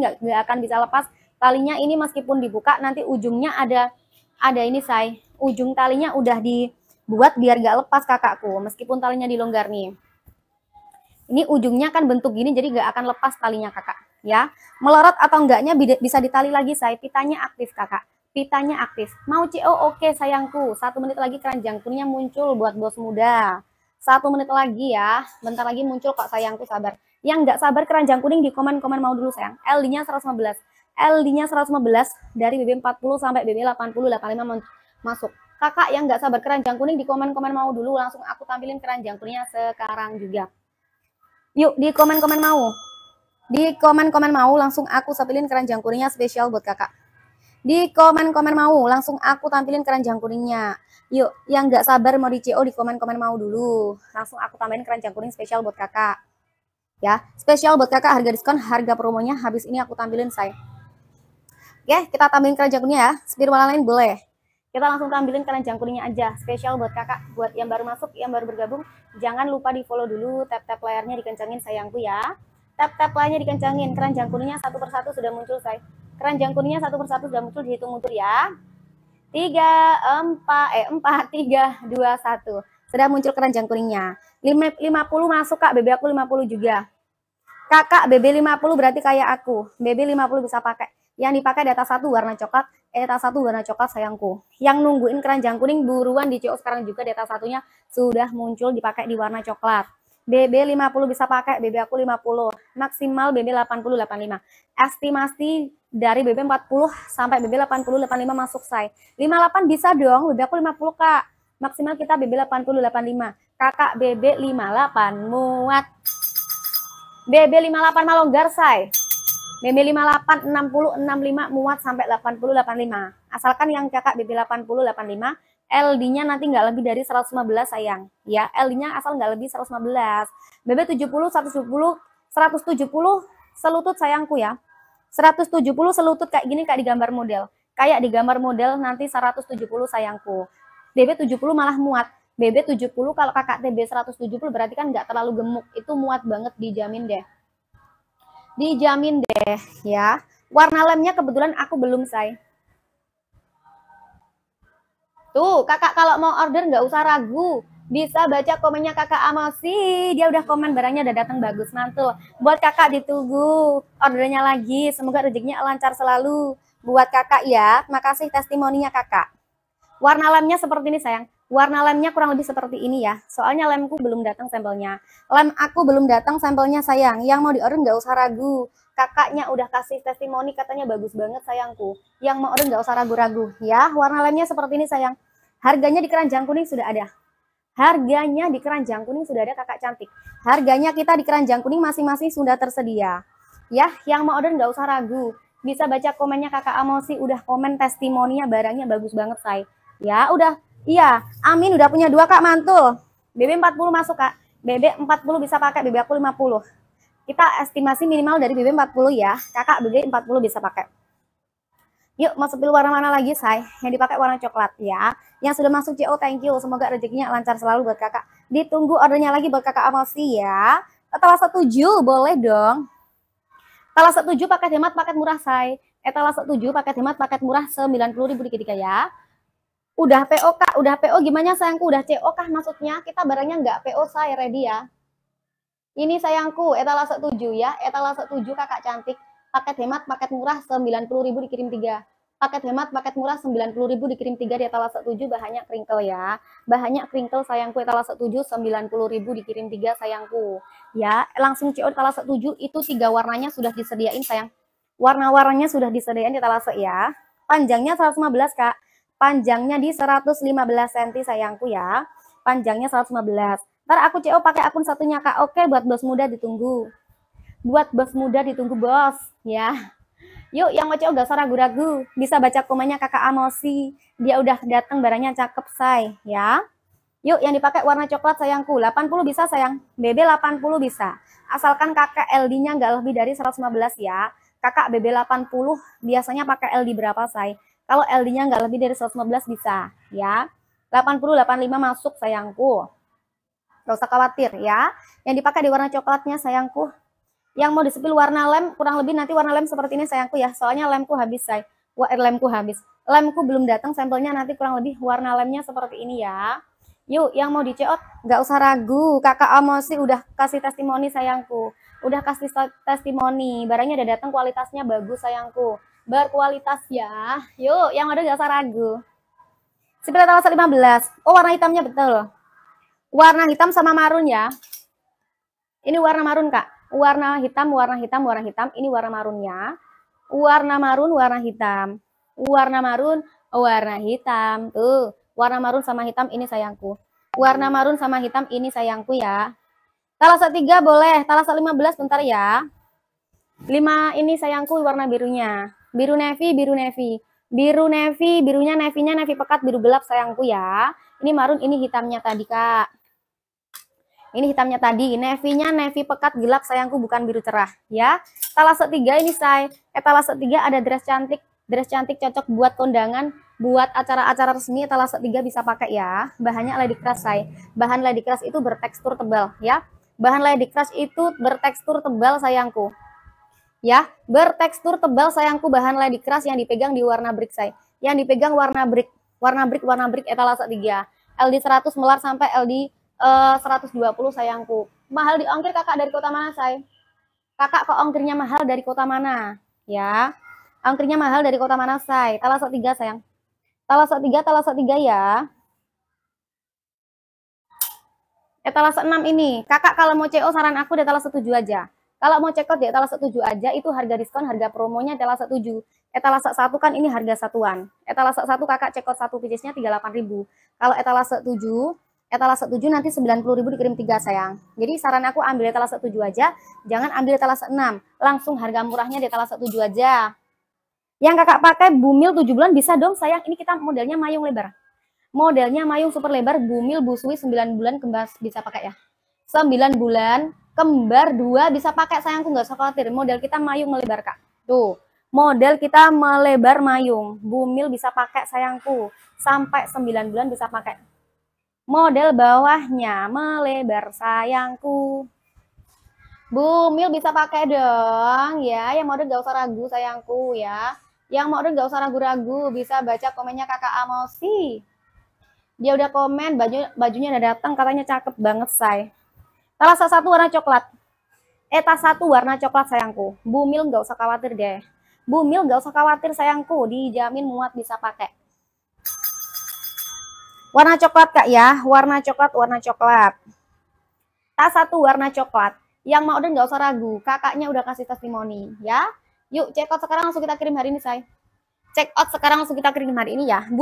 nggak nggak akan bisa lepas talinya ini meskipun dibuka nanti ujungnya ada ada ini say ujung talinya udah dibuat biar nggak lepas kakakku meskipun talinya dilonggar nih ini ujungnya kan bentuk gini jadi nggak akan lepas talinya kakak ya melorot atau enggaknya bisa ditali lagi say pitanya aktif kakak pitanya aktif mau CO oh, oke okay, sayangku satu menit lagi keranjang punya muncul buat bos muda satu menit lagi ya bentar lagi muncul kok sayangku sabar yang nggak sabar keranjang kuning di komen-komen mau dulu sayang. LD-nya 115. LD-nya 115 dari BB40 sampai BB80 85 masuk. Kakak yang nggak sabar keranjang kuning di komen-komen mau dulu langsung aku tampilin keranjang kuningnya sekarang juga. Yuk di komen-komen mau. Di komen-komen mau langsung aku tampilin keranjang kuningnya spesial buat kakak. Di komen-komen mau langsung aku tampilin keranjang kuningnya. Yuk, yang nggak sabar mau di CO di komen-komen mau dulu. Langsung aku tampilin keranjang kuning spesial buat kakak ya. Spesial buat kakak harga diskon, harga promonya habis ini aku tampilin say. Oke, kita tampilin keranjang kuningnya ya. Sepir warna lain boleh. Kita langsung tampilin keranjang kuningnya aja. Spesial buat kakak, buat yang baru masuk, yang baru bergabung, jangan lupa di follow dulu, tap-tap layarnya dikencangin sayangku ya. Tap-tap layarnya dikencangin, keranjang kuningnya satu persatu sudah muncul say. Keranjang kuningnya satu persatu sudah muncul, dihitung mundur ya. Tiga empat eh empat tiga dua satu. Sudah muncul keranjang kuningnya. 50 masuk Kak, BB aku 50 juga. Kakak BB 50 berarti kayak aku. BB 50 bisa pakai. Yang dipakai data satu warna coklat, eh data satu warna coklat sayangku. Yang nungguin keranjang kuning buruan di CO sekarang juga data satunya sudah muncul dipakai di warna coklat. BB 50 bisa pakai, BB aku 50. Maksimal BB 80 85. Estimasi dari BB 40 sampai BB 80 85 masuk saya. 58 bisa dong, BB aku 50 Kak maksimal kita BB 8085 kakak BB 58 muat BB 58 malonggar say BB 58 60 65 muat sampai 8085. asalkan yang kakak BB 8085 LD-nya nanti nggak lebih dari 115 sayang. Ya, LD-nya asal nggak lebih 115. BB 70, 170, 170 selutut sayangku ya. 170 selutut kayak gini kayak di gambar model. Kayak di gambar model nanti 170 sayangku tujuh 70 malah muat. BB70 kalau kakak TB 170 berarti kan nggak terlalu gemuk. Itu muat banget dijamin deh. Dijamin deh ya. Warna lemnya kebetulan aku belum say. Tuh kakak kalau mau order nggak usah ragu. Bisa baca komennya kakak sih. Dia udah komen barangnya udah datang bagus mantul. Buat kakak ditunggu ordernya lagi. Semoga rezekinya lancar selalu. Buat kakak ya. Makasih testimoninya kakak. Warna lemnya seperti ini sayang. Warna lemnya kurang lebih seperti ini ya. Soalnya lemku belum datang sampelnya. Lem aku belum datang sampelnya sayang. Yang mau diorder nggak usah ragu. Kakaknya udah kasih testimoni katanya bagus banget sayangku. Yang mau order nggak usah ragu-ragu ya. Warna lemnya seperti ini sayang. Harganya di keranjang kuning sudah ada. Harganya di keranjang kuning sudah ada kakak cantik. Harganya kita di keranjang kuning masing-masing sudah tersedia. Ya, yang mau order nggak usah ragu. Bisa baca komennya kakak Amosi, udah komen testimoninya barangnya bagus banget, say. Ya, udah. Iya, Amin udah punya dua Kak mantul. BB 40 masuk Kak. BB 40 bisa pakai, BB aku 50. Kita estimasi minimal dari BB 40 ya. Kakak BB 40 bisa pakai. Yuk, masuk pilih warna mana lagi, say? Yang dipakai warna coklat ya. Yang sudah masuk CO, thank you. Semoga rezekinya lancar selalu buat kakak. Ditunggu ordernya lagi buat kakak Amosi ya. Etalase 7, boleh dong. Etalase 7 pakai hemat, paket murah, say. Etalase eh, 7 paket hemat, paket murah, 90 ribu dikit ya udah PO kak, udah PO gimana sayangku, udah CO kah maksudnya? Kita barangnya nggak PO saya ready ya. Ini sayangku, etalase 7 ya, etalase 7 kakak cantik. Paket hemat, paket murah ribu dikirim 3. Paket hemat, paket murah ribu dikirim 3 di etalase 7 bahannya kringkel ya. Bahannya kringkel sayangku etalase 7 ribu dikirim 3 sayangku. Ya, langsung CO etalase 7 itu tiga warnanya sudah disediain sayang. Warna-warnanya sudah disediain di etalase ya. Panjangnya 115 kak Panjangnya di 115 cm sayangku ya. Panjangnya 115. Ntar aku CO pakai akun satunya Kak. Oke, buat bos muda ditunggu. Buat bos muda ditunggu bos, ya. Yuk, yang mau CO gak usah ragu-ragu. Bisa baca komennya Kakak Amosi. Dia udah datang barangnya cakep, say, ya. Yuk, yang dipakai warna coklat sayangku. 80 bisa sayang. BB 80 bisa. Asalkan kakak LD-nya nggak lebih dari 115 ya kakak BB80 biasanya pakai LD berapa say? Kalau LD-nya nggak lebih dari 115 bisa ya. 80, 85 masuk sayangku. Nggak usah khawatir ya. Yang dipakai di warna coklatnya sayangku. Yang mau disepil warna lem kurang lebih nanti warna lem seperti ini sayangku ya. Soalnya lemku habis say. Wah, eh, lemku habis. Lemku belum datang sampelnya nanti kurang lebih warna lemnya seperti ini ya. Yuk, yang mau diceot nggak usah ragu. Kakak Amosi udah kasih testimoni sayangku. Udah kasih testimoni, barangnya udah datang kualitasnya bagus sayangku. Berkualitas ya. Yuk, yang ada gak usah ragu. Sipil tawas 15. Oh, warna hitamnya betul. Warna hitam sama marun ya. Ini warna marun, Kak. Warna hitam, warna hitam, warna hitam. Ini warna marunnya. Warna marun, warna hitam. Warna marun, oh, warna hitam. Tuh, warna marun sama hitam ini sayangku. Warna marun sama hitam ini sayangku ya. Talasa 3 boleh, talasa 15 bentar ya. 5 ini sayangku warna birunya. Biru navy, biru navy. Biru navy, birunya navy-nya navy pekat, biru gelap sayangku ya. Ini marun, ini hitamnya tadi, Kak. Ini hitamnya tadi, navy-nya navy pekat gelap sayangku bukan biru cerah ya. Talasa 3 ini say, eh, talasa 3 ada dress cantik, dress cantik cocok buat kondangan, buat acara-acara resmi etalase 3 bisa pakai ya. Bahannya lady keras, say. Bahan lady keras itu bertekstur tebal ya. Bahan Lady Crush itu bertekstur tebal sayangku. Ya, bertekstur tebal sayangku bahan Lady Crush yang dipegang di warna brick saya. Yang dipegang warna brick, warna brick, warna brick etalase 3. LD 100 melar sampai LD uh, 120 sayangku. Mahal di ongkir kakak dari kota mana saya? Kakak kok ongkirnya mahal dari kota mana? Ya, ongkirnya mahal dari kota mana saya? Etalase 3 sayang. Etalase 3, etalase 3 ya etalase 6 ini. Kakak kalau mau CO saran aku di etalase 7 aja. Kalau mau check out di etalase 7 aja itu harga diskon, harga promonya etalase 7. Etalase 1 kan ini harga satuan. Etalase 1 kakak check out 1 piecesnya 38.000. Kalau etalase 7 etalase 7 nanti 90.000 dikirim 3 sayang. Jadi saran aku ambil etalase 7 aja, jangan ambil etalase 6. Langsung harga murahnya di etalase 7 aja. Yang kakak pakai bumil 7 bulan bisa dong sayang, ini kita modelnya mayung lebar. Modelnya mayung super lebar, bumil, busui 9 bulan kembar bisa pakai ya. 9 bulan, kembar dua bisa pakai sayangku nggak usah khawatir. Model kita mayung melebar kak. Tuh, model kita melebar mayung. Bumil bisa pakai sayangku. Sampai 9 bulan bisa pakai. Model bawahnya melebar sayangku. Bumil bisa pakai dong ya. Yang model gak usah ragu sayangku ya. Yang model gak usah ragu-ragu bisa baca komennya kakak Amosi. Dia udah komen, baju, bajunya udah datang, katanya cakep banget, say. Tas satu warna coklat. Eh, tas satu warna coklat, sayangku. bu mil nggak usah khawatir deh. bu mil nggak usah khawatir, sayangku. Dijamin muat bisa pakai. Warna coklat, Kak, ya. Warna coklat, warna coklat. Tas satu warna coklat. Yang mau dan nggak usah ragu, kakaknya udah kasih testimoni, ya. Yuk, check out sekarang langsung kita kirim hari ini, say. Check out sekarang langsung kita kirim hari ini ya.